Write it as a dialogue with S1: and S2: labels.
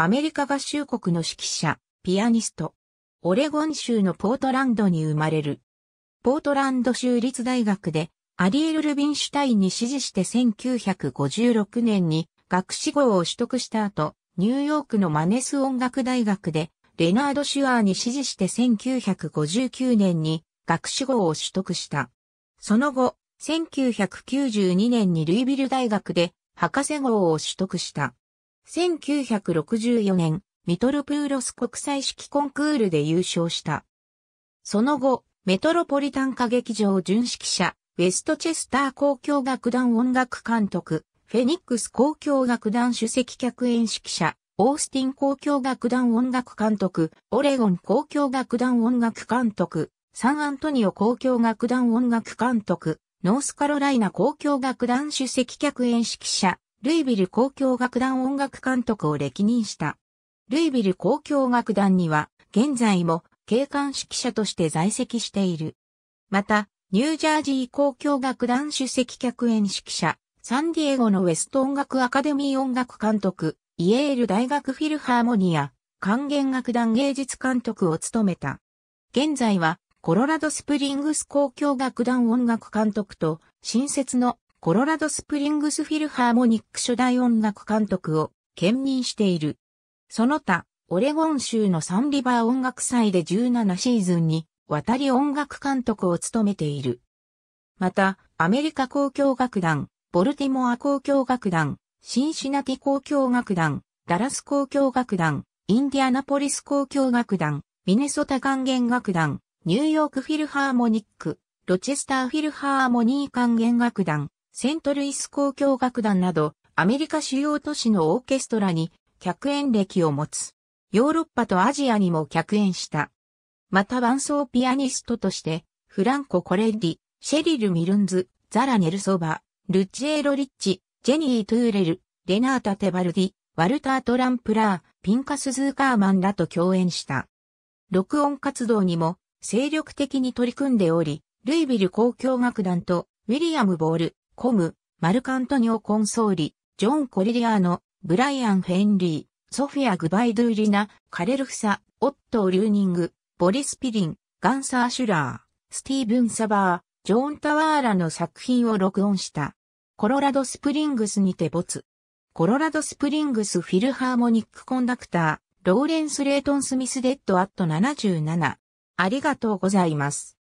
S1: アメリカ合衆国の指揮者、ピアニスト。オレゴン州のポートランドに生まれる。ポートランド州立大学で、アリエル・ルビンシュタインに支持して1956年に学士号を取得した後、ニューヨークのマネス音楽大学で、レナード・シュアーに支持して1959年に学士号を取得した。その後、1992年にルイビル大学で博士号を取得した。1964年、ミトロプーロス国際式コンクールで優勝した。その後、メトロポリタン歌劇場準指揮者、ウェストチェスター公共楽団音楽監督、フェニックス公共楽団主席客演指揮者、オースティン公共楽団音楽監督、オレゴン公共楽団音楽監督、サンアントニオ公共楽団音楽監督、ノースカロライナ公共楽団主席客演指揮者、ルイビル交響楽団音楽監督を歴任した。ルイビル交響楽団には、現在も警官指揮者として在籍している。また、ニュージャージー交響楽団主席客演指揮者、サンディエゴのウェスト音楽アカデミー音楽監督、イエール大学フィルハーモニア、管弦楽団芸術監督を務めた。現在は、コロラドスプリングス交響楽団音楽監督と、新設のコロラドスプリングスフィルハーモニック初代音楽監督を兼任している。その他、オレゴン州のサンリバー音楽祭で17シーズンに渡り音楽監督を務めている。また、アメリカ交響楽団、ボルティモア交響楽団、シンシナティ交響楽団、ダラス交響楽団、インディアナポリス交響楽団、ミネソタ管弦楽団、ニューヨークフィルハーモニック、ロチェスターフィルハーモニー管弦楽団、セントルイス交響楽団など、アメリカ主要都市のオーケストラに客演歴を持つ。ヨーロッパとアジアにも客演した。また伴奏ピアニストとして、フランコ・コレッリ、シェリル・ミルンズ、ザラ・ネルソバ、ルッチェロ・リッチ、ジェニー・トゥーレル、レナータ・テバルディ、ワルター・トランプラー、ピンカス・ズーカーマンらと共演した。録音活動にも精力的に取り組んでおり、ルイビル交響楽団とウィリアム・ボール、コム、マルカントニオ・コンソーリ、ジョン・コリリアーノ、ブライアン・フェンリー、ソフィア・グバイドゥリナ、カレルフサ、オットー・リューニング、ボリス・ピリン、ガンサー・シュラー、スティーブン・サバー、ジョーン・タワーラの作品を録音した。コロラドスプリングスにて没。コロラドスプリングスフィルハーモニックコンダクター、ローレンス・レイトン・スミス・デッド・アット77。ありがとうございます。